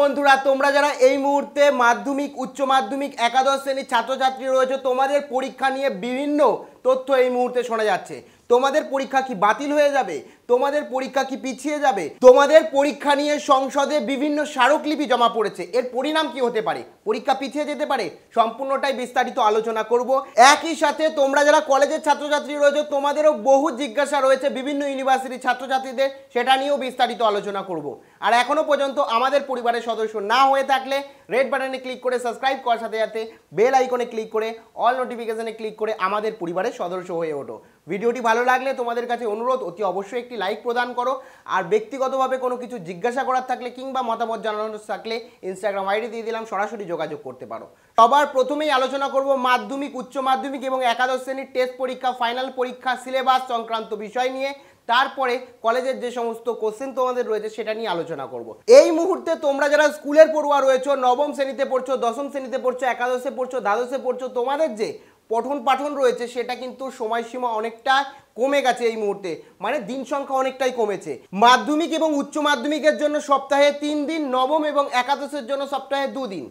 বন্ধুরা তোমরা যারা এই মুহূর্তে মাধ্যমিক উচ্চ মাধ্যমিক একাদশ শ্রেণীর ছাত্রছাত্রী রয়েছে তোমাদের পরীক্ষা নিয়ে বিভিন্ন তথ্য এই মুহূর্তে শোনা যাচ্ছে তোমাদের পরীক্ষা কি বাতিল হয়ে যাবে তোমাদের পরীক্ষা কি পিছিয়ে যাবে তোমাদের পরীক্ষা নিয়ে সংসদে বিভিন্ন স্মারকলিপি জমা পড়েছে এর পরিণাম কি হতে পারে পরীক্ষা পিছিয়ে যেতে পারে সম্পূর্ণটাই বিস্তারিত আলোচনা করব একই সাথে তোমরা যারা কলেজের ছাত্রছাত্রী রয়েছে তোমাদেরও বহু জিজ্ঞাসা রয়েছে বিভিন্ন ইউনিভার্সিটির ছাত্রছাত্রীদের সেটা নিয়েও বিস্তারিত আলোচনা করব আর এখনও পর্যন্ত আমাদের পরিবারের সদস্য না হয়ে থাকলে রেড বাটনে ক্লিক করে সাবস্ক্রাইব করার সাথে সাথে বেল আইকনে ক্লিক করে অল নোটিফিকেশনে ক্লিক করে আমাদের পরিবারের সদস্য হয়ে ওঠো ভিডিওটি ভালো লাগলে তোমাদের কাছে অনুরোধ অতি অবশ্যই একটি একটি লাইক প্রদান করো আর ব্যক্তিগতভাবে কোনো কিছু জিজ্ঞাসা করার থাকলে কিংবা মতামত জানানোর থাকলে ইনস্টাগ্রাম আইডি দিয়ে দিলাম সরাসরি যোগাযোগ করতে পারো সবার প্রথমেই আলোচনা করব মাধ্যমিক উচ্চ মাধ্যমিক এবং একাদশ শ্রেণীর টেস্ট পরীক্ষা ফাইনাল পরীক্ষা সিলেবাস সংক্রান্ত বিষয় নিয়ে তারপরে কলেজের যে সমস্ত কোশ্চেন তোমাদের রয়েছে সেটা নিয়ে আলোচনা করব এই মুহূর্তে তোমরা যারা স্কুলের পড়ুয়া রয়েছ নবম শ্রেণীতে পড়ছো দশম শ্রেণীতে পড়ছো একাদশে পড়ছো দ্বাদশে পড়ছো তোমাদের যে পঠন পাঠন রয়েছে সেটা কিন্তু সময়সীমা অনেকটা কমে গেছে এই মুহূর্তে মানে দিন সংখ্যা অনেকটাই কমেছে মাধ্যমিক এবং উচ্চ মাধ্যমিকের জন্য সপ্তাহে তিন দিন নবম এবং একাদশের জন্য সপ্তাহে দুদিন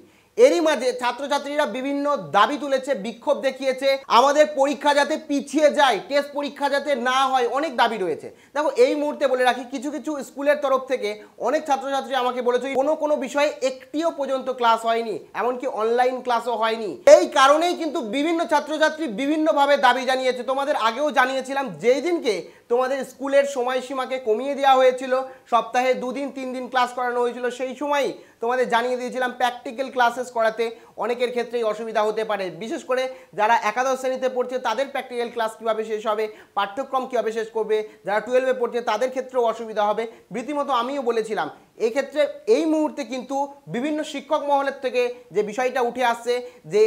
এরই মাঝে ছাত্রছাত্রীরা বিভিন্ন দাবি তুলেছে বিক্ষোভ দেখিয়েছে আমাদের পরীক্ষা যাতে পিছিয়ে যায় টেস্ট পরীক্ষা যাতে না হয় অনেক দাবি রয়েছে দেখো এই মুহূর্তে বলে রাখি কিছু কিছু স্কুলের তরফ থেকে অনেক ছাত্রছাত্রী আমাকে বলেছে কোনো কোনো বিষয়ে একটিও পর্যন্ত ক্লাস হয়নি এমনকি অনলাইন ক্লাসও হয়নি এই কারণেই কিন্তু বিভিন্ন ছাত্রছাত্রী বিভিন্নভাবে দাবি জানিয়েছে তোমাদের আগেও জানিয়েছিলাম যেই দিনকে তোমাদের স্কুলের সময়সীমাকে কমিয়ে দেওয়া হয়েছিল সপ্তাহে দুদিন তিন দিন ক্লাস করানো হয়েছিল সেই সময় তোমাদের জানিয়ে দিয়েছিলাম প্র্যাকটিক্যাল ক্লাসেস করাতে অনেকের ক্ষেত্রেই অসুবিধা হতে পারে বিশেষ করে যারা একাদশ শ্রেণীতে পড়ছে তাদের প্র্যাকটিক্যাল ক্লাস কীভাবে শেষ হবে পাঠ্যক্রম কীভাবে শেষ করবে যারা টুয়েলভে পড়ছে তাদের ক্ষেত্রেও অসুবিধা হবে রীতিমতো আমিও বলেছিলাম এক্ষেত্রে এই মুহূর্তে কিন্তু বিভিন্ন শিক্ষক মহলের থেকে যে বিষয়টা উঠে আসছে যে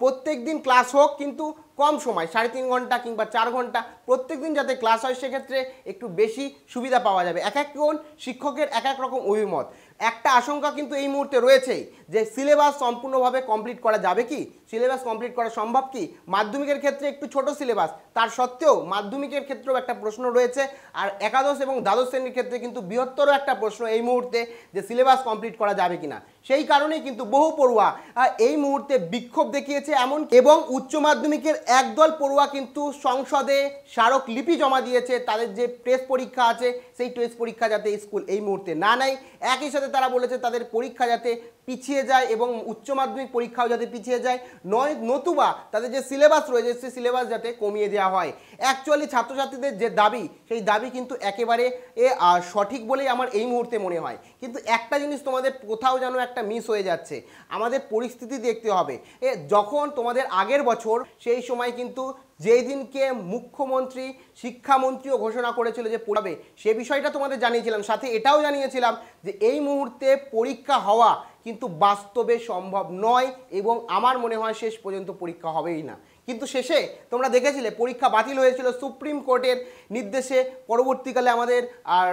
প্রত্যেক দিন ক্লাস হোক কিন্তু কম সময় সাড়ে তিন ঘন্টা কিংবা চার ঘন্টা প্রত্যেক দিন যাতে ক্লাস হয় সেক্ষেত্রে একটু বেশি সুবিধা পাওয়া যাবে এক একজন শিক্ষকের এক এক রকম অভিমত একটা আশঙ্কা কিন্তু এই মুহূর্তে রয়েছেই যে সিলেবাস সম্পূর্ণভাবে কমপ্লিট করা যাবে কি সিলেবাস কমপ্লিট করা সম্ভব কি মাধ্যমিকের ক্ষেত্রে একটু ছোট সিলেবাস তার সত্ত্বেও মাধ্যমিকের ক্ষেত্রেও একটা প্রশ্ন রয়েছে আর একাদশ এবং দ্বাদশ শ্রেণীর ক্ষেত্রে কিন্তু বৃহত্তর একটা প্রশ্ন এই মুহূর্তে যে সিলেবাস কমপ্লিট করা যাবে কিনা সেই কারণে কিন্তু বহু পড়ুয়া এই মুহূর্তে বিক্ষোভ দেখিয়েছে এমন এবং উচ্চ মাধ্যমিকের একদল পড়ুয়া কিন্তু সংসদে স্মারক লিপি জমা দিয়েছে তাদের যে প্রেস পরীক্ষা আছে সেই টেস্ট পরীক্ষা যাতে স্কুল এই মুহূর্তে না নেয় একই সাথে তারা বলেছে তাদের পরীক্ষা যাতে পিছিয়ে যায় এবং উচ্চ মাধ্যমিক পরীক্ষাও যাতে পিছিয়ে যায় নয় নতুবা তাদের যে সিলেবাস রয়েছে সেই সিলেবাস যাতে কমিয়ে দেওয়া হয় অ্যাকচুয়ালি ছাত্রছাত্রীদের যে দাবি সেই দাবি কিন্তু একেবারে এ সঠিক বলেই আমার এই মুহূর্তে মনে হয় কিন্তু একটা জিনিস তোমাদের কোথাও যেন একটা মিস হয়ে যাচ্ছে আমাদের পরিস্থিতি দেখতে হবে এ যখন তোমাদের আগের বছর সেই সময় কিন্তু যেই দিনকে মুখ্যমন্ত্রী শিক্ষামন্ত্রীও ঘোষণা করেছিল যে পড়াবে সে বিষয়টা তোমাদের জানিয়েছিলাম সাথে এটাও জানিয়েছিলাম যে এই মুহূর্তে পরীক্ষা হওয়া কিন্তু বাস্তবে সম্ভব নয় এবং আমার মনে হয় শেষ পর্যন্ত পরীক্ষা হবেই না কিন্তু শেষে তোমরা দেখেছিলে পরীক্ষা বাতিল হয়েছিল সুপ্রিম কোর্টের নির্দেশে পরবর্তীকালে আমাদের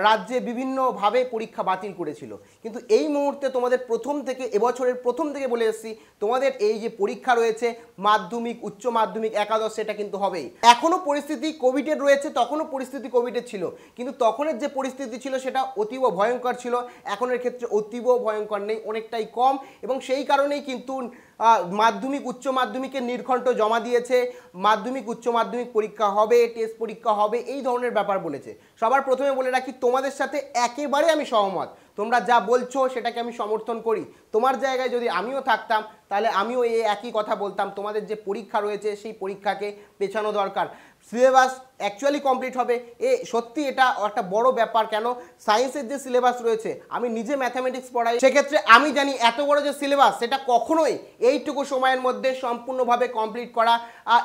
রাজ্যে বিভিন্নভাবে পরীক্ষা বাতিল করেছিল কিন্তু এই মুহূর্তে তোমাদের প্রথম থেকে এবছরের প্রথম থেকে বলে এসেছি তোমাদের এই যে পরীক্ষা রয়েছে মাধ্যমিক উচ্চ মাধ্যমিক একাদশ সেটা কিন্তু হবেই এখনও পরিস্থিতি কোভিডের রয়েছে তখনও পরিস্থিতি কোভিডের ছিল কিন্তু তখনের যে পরিস্থিতি ছিল সেটা অতীব ভয়ঙ্কর ছিল এখনের ক্ষেত্রে অতীব ভয়ঙ্কর নেই অনেকটাই কম এবং সেই কারণেই কিন্তু মাধ্যমিক উচ্চ মাধ্যমিকের নির্ঘণ্ট জমা দিয়েছে মাধ্যমিক উচ্চ মাধ্যমিক পরীক্ষা হবে টেস্ট পরীক্ষা হবে এই ধরনের ব্যাপার বলেছে সবার প্রথমে বলে রাখি তোমাদের সাথে একেবারে আমি সহমত তোমরা যা বলছো সেটাকে আমি সমর্থন করি তোমার জায়গায় যদি আমিও থাকতাম তাহলে আমিও এই একই কথা বলতাম তোমাদের যে পরীক্ষা রয়েছে সেই পরীক্ষাকে পেছানো দরকার সিলেবাস অ্যাকচুয়ালি কমপ্লিট হবে এ সত্যি এটা একটা বড় ব্যাপার কেন সায়েন্সের যে সিলেবাস রয়েছে আমি নিজে ম্যাথামেটিক্স পড়াই সেক্ষেত্রে আমি জানি এত বড় যে সিলেবাস সেটা কখনোই এইটুকু সময়ের মধ্যে সম্পূর্ণভাবে কমপ্লিট করা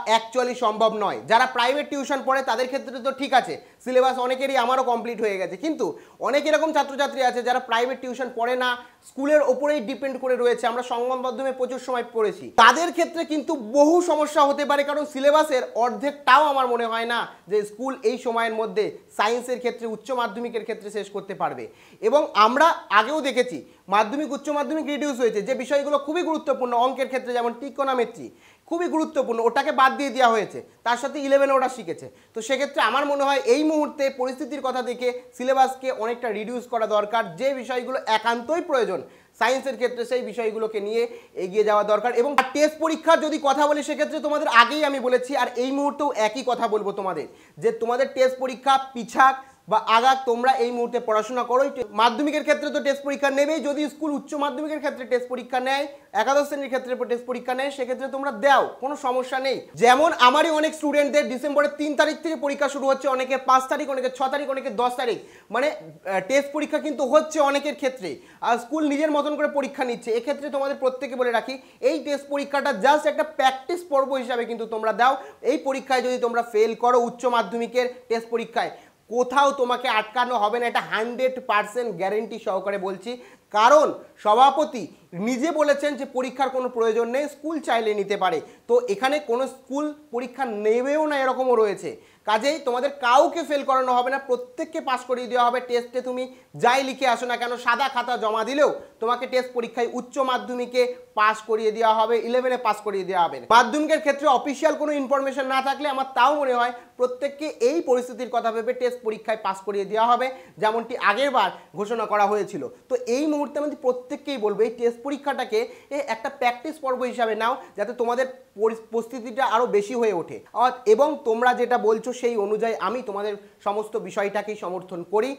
অ্যাকচুয়ালি সম্ভব নয় যারা প্রাইভেট টিউশন পড়ে তাদের ক্ষেত্রে তো ঠিক আছে সিলেবাস অনেকেরই আমারও কমপ্লিট হয়ে গেছে কিন্তু অনেক এরকম ছাত্রছাত্রী আছে যারা প্রাইভেট টিউশন পড়ে না স্কুলের ওপরেই ডিপেন্ড করে রয়েছে আমরা সংবাদ মাধ্যমে প্রচুর সময় পড়েছি তাদের ক্ষেত্রে কিন্তু বহু সমস্যা হতে পারে কারণ সিলেবাসের অর্ধেকটাও আমার মনে হয় না যে স্কুল এই সময়ের মধ্যে সায়েন্সের ক্ষেত্রে উচ্চ মাধ্যমিকের ক্ষেত্রে শেষ করতে পারবে এবং আমরা আগেও দেখেছি মাধ্যমিক উচ্চ মাধ্যমিক রিডিউস হয়েছে যে বিষয়গুলো খুবই গুরুত্বপূর্ণ অঙ্কের ক্ষেত্রে যেমন টিকোনামেট্রি খুবই গুরুত্বপূর্ণ ওটাকে বাদ দিয়ে দেওয়া হয়েছে তার সাথে ইলেভেন ওরা শিখেছে তো সেক্ষেত্রে আমার মনে হয় এই মুহূর্তে পরিস্থিতির কথা দেখে সিলেবাসকে অনেকটা রিডিউস করা দরকার যে বিষয়গুলো একান্তই প্রয়োজন সায়েন্সের ক্ষেত্রে সেই বিষয়গুলোকে নিয়ে এগিয়ে যাওয়া দরকার এবং টেস্ট পরীক্ষার যদি কথা বলি সেক্ষেত্রে তোমাদের আগেই আমি বলেছি আর এই মুহূর্তেও একই কথা বলবো তোমাদের যে তোমাদের টেস্ট পরীক্ষা পিছাক বা আগা তোমরা এই মুহূর্তে পড়াশোনা করো মাধ্যমিকের ক্ষেত্রে তো টেস্ট পরীক্ষা নেবেই যদি স্কুল উচ্চ মাধ্যমিকের ক্ষেত্রে টেস্ট পরীক্ষা নেয় একাদশ শ্রেণীর ক্ষেত্রে টেস্ট পরীক্ষা নেয় সেক্ষেত্রে তোমরা দাও কোনো সমস্যা নেই যেমন আমারই অনেক স্টুডেন্টদের ডিসেম্বরের তিন তারিখ থেকে পরীক্ষা শুরু হচ্ছে অনেকে পাঁচ তারিখ অনেকে ছ তারিখ অনেকে দশ তারিখ মানে টেস্ট পরীক্ষা কিন্তু হচ্ছে অনেকের ক্ষেত্রে আর স্কুল নিজের মতন করে পরীক্ষা নিচ্ছে এক্ষেত্রে তোমাদের প্রত্যেকে বলে রাখি এই টেস্ট পরীক্ষাটা জাস্ট একটা প্র্যাকটিস পর্ব হিসাবে কিন্তু তোমরা দাও এই পরীক্ষায় যদি তোমরা ফেল করো উচ্চ মাধ্যমিকের টেস্ট পরীক্ষায় কোথাও তোমাকে আটকানো হবে না এটা হান্ড্রেড পারসেন্ট গ্যারেন্টি সহকারে বলছি কারণ সভাপতি নিজে বলেছেন যে পরীক্ষার কোনো প্রয়োজন নেই স্কুল চাইলে নিতে পারে তো এখানে কোনো স্কুল পরীক্ষা নেবেও না এরকমও রয়েছে কাজেই তোমাদের কাউকে ফেল করানো হবে না প্রত্যেককে পাশ করিয়ে দেওয়া হবে টেস্টে তুমি যাই লিখে আসো না কেন সাদা খাতা জমা দিলেও তোমাকে টেস্ট পরীক্ষায় উচ্চ মাধ্যমিকে পাস করিয়ে দেওয়া হবে ইলেভেনে পাস করিয়ে দেওয়া হবে মাধ্যমিকের ক্ষেত্রে অফিসিয়াল কোনো ইনফরমেশন না থাকলে আমার তাও মনে হয় প্রত্যেককে এই পরিস্থিতির কথা ভেবে টেস্ট পরীক্ষায় পাস করিয়ে দেওয়া হবে যেমনটি আগের বার ঘোষণা করা হয়েছিল তো এই মুহূর্তে আমি প্রত্যেককেই বলবো এই টেস্ট পরীক্ষাটাকে একটা প্র্যাকটিস পর্ব হিসাবে নাও যাতে তোমাদের প্রস্তুতিটা আরও বেশি হয়ে ওঠে এবং তোমরা যেটা বলছো সেই অনুযায়ী আমি তোমাদের সমস্ত বিষয়টাকেই সমর্থন করি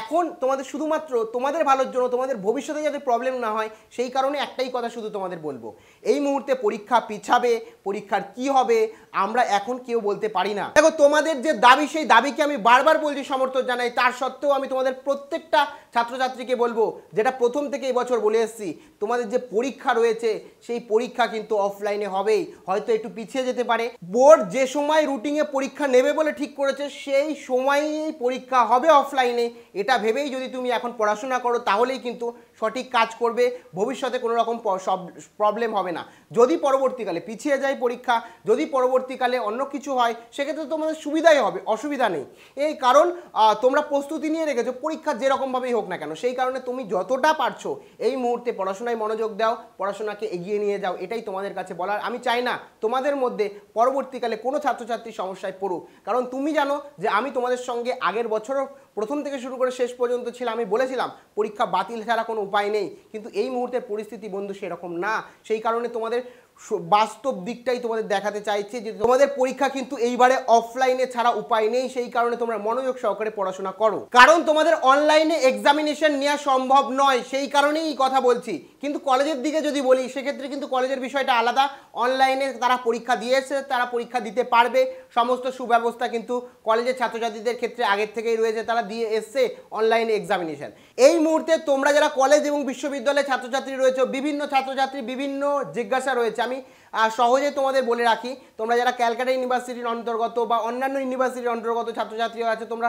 এখন তোমাদের শুধুমাত্র তোমাদের ভালোর জন্য তোমাদের ভবিষ্যতে যাতে প্রবলেম না হয় সেই কারণে একটাই কথা শুধু তোমাদের বলবো এই মুহূর্তে পরীক্ষা পিছাবে পরীক্ষার কি হবে আমরা এখন কেউ বলতে পারি না দেখো তোমাদের যে দাবি সেই দাবিকে আমি বারবার বলছি সমর্থন জানাই তার সত্ত্বেও আমি তোমাদের প্রত্যেকটা ছাত্রছাত্রীকে বলবো যেটা প্রথম থেকে এবছর বলে এসেছি তোমাদের যে পরীক্ষা রয়েছে সেই পরীক্ষা কিন্তু অফলাইনে হবেই হয়তো একটু পিছিয়ে যেতে পারে বোর্ড যে সময় রুটিনে পরীক্ষা নেবে বলে ঠিক করেছে সেই সময়েই পরীক্ষা হবে অফলাইনে এটা ভেবেই যদি তুমি এখন পড়াশোনা করো তাহলেই কিন্তু সঠিক কাজ করবে ভবিষ্যতে কোনো রকম সব প্রবলেম হবে না যদি পরবর্তীকালে পিছিয়ে যায় পরীক্ষা যদি পরবর্তীকালে অন্য কিছু হয় সেক্ষেত্রে তোমাদের সুবিধাই হবে অসুবিধা নেই এই কারণ তোমরা প্রস্তুতি নিয়ে রেখেছো পরীক্ষা যেরকমভাবেই হোক না কেন সেই কারণে তুমি যতটা পারছো এই মুহূর্তে পড়াশোনায় মনোযোগ দাও পড়াশোনাকে এগিয়ে নিয়ে যাও এটাই তোমাদের কাছে বলার আমি চাই না তোমাদের মধ্যে পরবর্তীকালে কোনো ছাত্রছাত্রীর সমস্যায় পড়ুক কারণ তুমি জানো যে আমি তোমাদের সঙ্গে আগের বছরও প্রথম থেকে শুরু করে শেষ পর্যন্ত ছিল আমি বলেছিলাম পরীক্ষা বাতিল ছাড়া কোনো উপায় নেই কিন্তু এই মুহূর্তের পরিস্থিতি বন্ধু সেরকম না সেই কারণে তোমাদের বাস্তব দিকটাই তোমাদের দেখাতে চাইছি যে তোমাদের পরীক্ষা কিন্তু এইবারে অফলাইনে ছাড়া উপায় নেই সেই কারণে তোমরা মনোযোগ সহকারে পড়াশোনা করো কারণ তোমাদের অনলাইনে এক্সামিনেশন নেওয়া সম্ভব নয় সেই কারণেই কথা বলছি কিন্তু কলেজের দিকে যদি বলি সেক্ষেত্রে কিন্তু কলেজের বিষয়টা আলাদা অনলাইনে তারা পরীক্ষা দিয়েছে তারা পরীক্ষা দিতে পারবে সমস্ত সুব্যবস্থা কিন্তু কলেজের ছাত্রছাত্রীদের ক্ষেত্রে আগের থেকেই রয়েছে তারা দিয়ে এসছে অনলাইন এক্সামিনেশন এই মুহূর্তে তোমরা যারা কলেজ এবং বিশ্ববিদ্যালয়ের ছাত্রছাত্রী রয়েছে বিভিন্ন ছাত্রছাত্রী বিভিন্ন জিজ্ঞাসা রয়েছে আমি সহজে তোমাদের বলে রাখি তোমরা যারা ক্যালকাটা ইউনিভার্সিটির অন্তর্গত বা অন্যান্য ইউনিভার্সিটির অন্তর্গত ছাত্রছাত্রী আছে তোমরা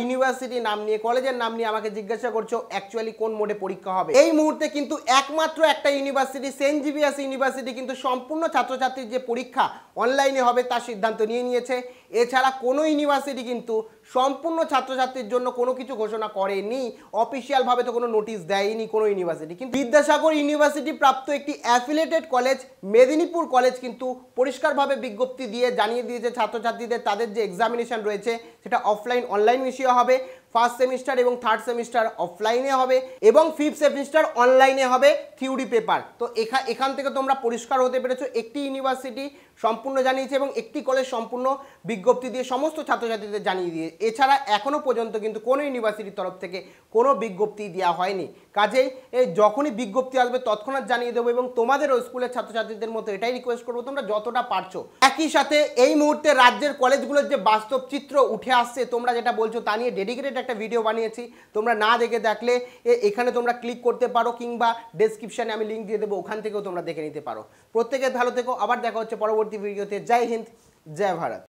ইউনিভার্সিটির নাম নিয়ে কলেজের নাম নিয়ে আমাকে জিজ্ঞাসা করছো অ্যাকচুয়ালি কোন মোডে পরীক্ষা হবে এই মুহূর্তে কিন্তু একমাত্র একটা ইউনিভার্সিটি সেন্ট জিভিয়াস ইউনিভার্সিটি কিন্তু সম্পূর্ণ ছাত্রছাত্রীর যে পরীক্ষা অনলাইনে হবে তার সিদ্ধান্ত নিয়ে নিয়েছে এছাড়া কোনো ইউনিভার্সিটি কিন্তু সম্পূর্ণ ছাত্রছাত্রীর জন্য কোনো কিছু ঘোষণা করেনি অফিসিয়ালভাবে তো কোনো নোটিশ দেয়নি কোনো ইউনিভার্সিটি কিন্তু বিদ্যাসাগর ইউনিভার্সিটি প্রাপ্ত একটি অ্যাফিলেটেড কলেজ মেদিনীপুর কলেজ কিন্তু পরিষ্কারভাবে বিজ্ঞপ্তি দিয়ে জানিয়ে দিয়েছে ছাত্রছাত্রীদের তাদের যে এক্সামিনেশন রয়েছে সেটা অফলাইন অনলাইন মিশিয়ে হবে ফার্স্ট সেমিস্টার এবং থার্ড সেমিস্টার অফলাইনে হবে এবং ফিফথ সেমিস্টার অনলাইনে হবে থিওরি পেপার তো এখা এখান থেকে তোমরা পরিষ্কার হতে পেরেছো একটি ইউনিভার্সিটি সম্পূর্ণ জানিয়েছে এবং একটি কলেজ সম্পূর্ণ বিজ্ঞপ্তি দিয়ে সমস্ত ছাত্রছাত্রীদের জানিয়ে দিয়ে এছাড়া এখনও পর্যন্ত কিন্তু কোনো ইউনিভার্সিটির তরফ থেকে কোনো বিজ্ঞপ্তি দেওয়া হয়নি কাজেই যখনই বিজ্ঞপ্তি আসবে তৎক্ষণাৎ জানিয়ে দেবো এবং তোমাদেরও স্কুলের ছাত্রছাত্রীদের মতো এটাই রিকোয়েস্ট করবো তোমরা যতটা পারছো একই সাথে এই মুহূর্তে রাজ্যের কলেজগুলোর যে বাস্তব চিত্র উঠে আসছে তোমরা যেটা বলছো তা নিয়ে ডেডিকেটেড একটা ভিডিও বানিয়েছি তোমরা না দেখে দেখলে এখানে তোমরা ক্লিক করতে পারো কিংবা ডেসক্রিপশানে আমি লিঙ্ক দিয়ে দেবো ওখান থেকেও তোমরা দেখে নিতে পারো প্রত্যেকের ভালো থেকো আবার দেখা হচ্ছে পরবর্তী ভিডিওতে জয় হিন্দ জয় ভারত